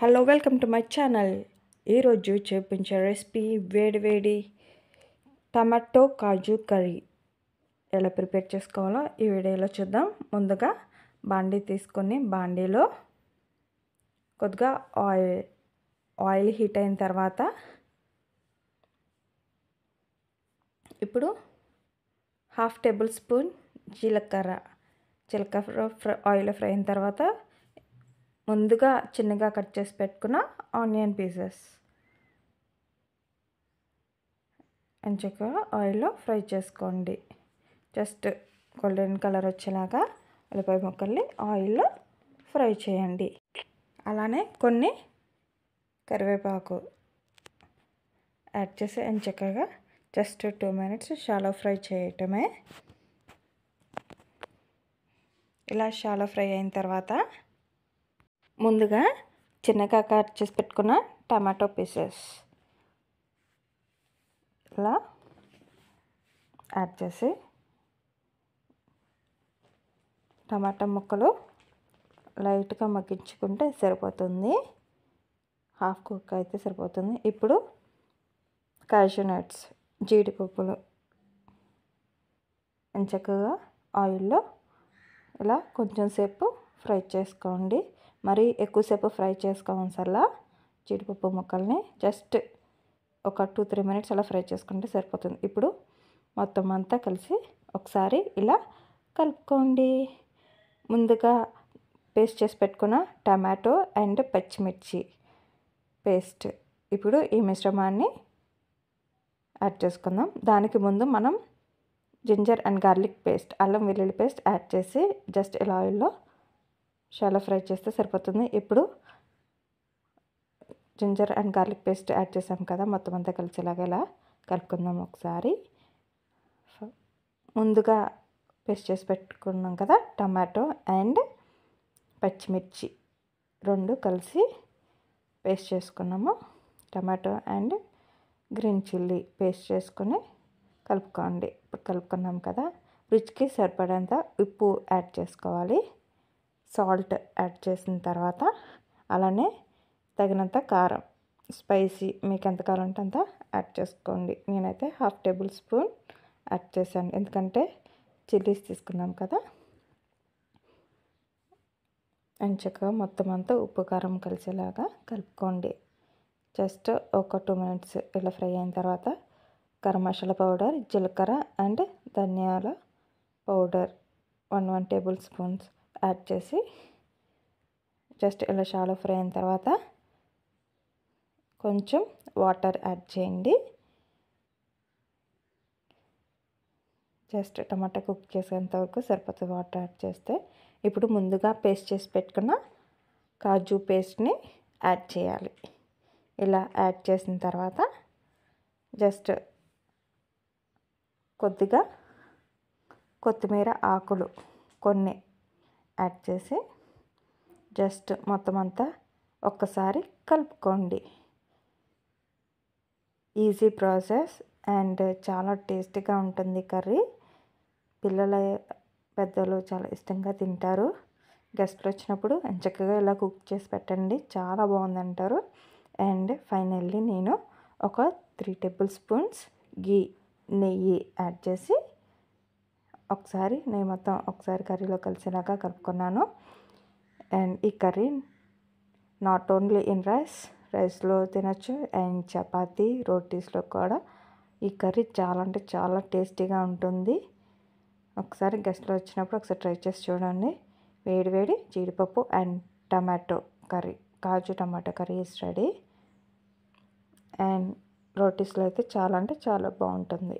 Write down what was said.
hello welcome to my channel ఈరోజు చూపించే recipe వేడి వేడి టమాటో కాజు కర్రీ ఎలా ప్రిపేర్ చేసుకోవాలో ఈ వీడియోలో చూద్దాం ముందుగా బాండీ తీసుకొని బాండీలో కొద్దిగా ఆయిల్ ఆయిల్ హీట్ అయిన తర్వాత ఇప్పుడు హాఫ్ టేబుల్ స్పూన్ జీలకర్ర జీలకర్ర ఆయిల్ ఫ్రై అయిన తర్వాత ముందుగా చిన్నగా కట్ చేసి పెట్టుకున్న ఆనియన్ పీసెస్ అండ్ చక్కగా ఆయిల్లో ఫ్రై చేసుకోండి జస్ట్ గోల్డెన్ కలర్ వచ్చేలాగా ఉల్లిపాయ ముక్కల్ని ఆయిల్లో ఫ్రై చేయండి అలానే కొన్ని కరివేపాకు యాడ్ చేసి అండ్ చక్కగా just two minutes shallow fry చేయటమే ఇలా షాలో ఫ్రై అయిన తర్వాత ముందుగా చిన్నగా కట్ చేసి పెట్టుకున్న టమాటో పీసెస్ ఇలా యాడ్ చేసి టమాటా ముక్కలు లైట్గా మగ్గించుకుంటే సరిపోతుంది హాఫ్ కుక్ అయితే సరిపోతుంది ఇప్పుడు క్యాషూ నట్స్ జీడిపప్పులు చక్కగా ఆయిల్లో ఇలా కొంచెం సేపు ఫ్రై చేసుకోండి మరి ఎక్కువసేపు ఫ్రై చేసుకోవసరలా జీడిపప్పు ముక్కల్ని జస్ట్ ఒక టూ త్రీ మినిట్స్ అలా ఫ్రై చేసుకుంటే సరిపోతుంది ఇప్పుడు మొత్తం అంతా కలిసి ఒకసారి ఇలా కలుపుకోండి ముందుగా పేస్ట్ చేసి పెట్టుకున్న టమాటో అండ్ పచ్చిమిర్చి పేస్ట్ ఇప్పుడు ఈ మిశ్రమాన్ని యాడ్ చేసుకుందాం దానికి ముందు మనం జింజర్ అండ్ గార్లిక్ పేస్ట్ అల్లం వెల్లుల్లి పేస్ట్ యాడ్ చేసి జస్ట్ ఇలా ఆయిల్లో షాలో ఫ్రై చేస్తే సరిపోతుంది ఇప్పుడు ginger and garlic paste add చేసాం కదా మొత్తం అంతా కలిసి ఇలాగేలా కలుపుకుందాం ఒకసారి ముందుగా పేస్ట్ చేసి పెట్టుకున్నాం కదా టమాటో అండ్ పచ్చిమిర్చి రెండు కలిసి పేస్ట్ చేసుకున్నాము tomato and green chilli paste చేసుకుని కలుపుకోండి ఇప్పుడు కలుపుకున్నాం కదా రుచికి సరిపడేంత ఉప్పు యాడ్ చేసుకోవాలి సాల్ట్ యాడ్ చేసిన తర్వాత అలానే తగినంత కారం స్పైసీ మీకు ఎంత కారం ఉంటే అంత యాడ్ చేసుకోండి నేనైతే హాఫ్ టేబుల్ స్పూన్ యాడ్ చేశాను ఎందుకంటే చిల్లీస్ తీసుకున్నాం కదా అండ్ చక్కగా మొత్తం అంతా ఉప్పు కారం కలిసేలాగా కలుపుకోండి జస్ట్ ఒక టూ మినిట్స్ ఇలా ఫ్రై అయిన తర్వాత గరం మసాలా పౌడర్ జీలకర్ర అండ్ ధనియాల powder one one tablespoons add చేసి జస్ట్ ఇలా షాలో ఫ్రై అయిన తర్వాత కొంచెం వాటర్ యాడ్ చేయండి జస్ట్ టమాటా కుక్ చేసేంత వరకు సరిపోతుంది వాటర్ యాడ్ చేస్తే ఇప్పుడు ముందుగా పేస్ట్ చేసి పెట్టుకున్న కాజు పేస్ట్ని యాడ్ చేయాలి ఇలా యాడ్ చేసిన తర్వాత జస్ట్ కొద్దిగా కొత్తిమీర ఆకులు కొన్ని యాడ్ చేసి జస్ట్ మొత్తం అంతా ఒక్కసారి కలుపుకోండి ఈజీ ప్రాసెస్ అండ్ చాలా టేస్టీగా ఉంటుంది కర్రీ పిల్లల పెద్దలు చాలా ఇష్టంగా తింటారు గెస్ట్లు వచ్చినప్పుడు చక్కగా ఇలా కుక్ చేసి పెట్టండి చాలా బాగుందంటారు అండ్ ఫైనల్లీ నేను ఒక త్రీ టేబుల్ స్పూన్స్ గీ నెయ్యి యాడ్ చేసి ఒకసారి నేను మొత్తం ఒకసారి కర్రీలో కలిసేలాగా కలుపుకున్నాను అండ్ ఈ curry not only in rice రైస్లో తినచ్చు అండ్ చపాతి రోటీస్లో కూడా ఈ కర్రీ చాలా అంటే చాలా టేస్టీగా ఉంటుంది ఒకసారి గెస్ట్లు వచ్చినప్పుడు ఒకసారి ట్రై చేసి చూడండి వేడి వేడి జీడిపప్పు అండ్ టమాటో కర్రీ కాజు tomato curry is ready and రోటీస్లో అయితే చాలా అంటే చాలా బాగుంటుంది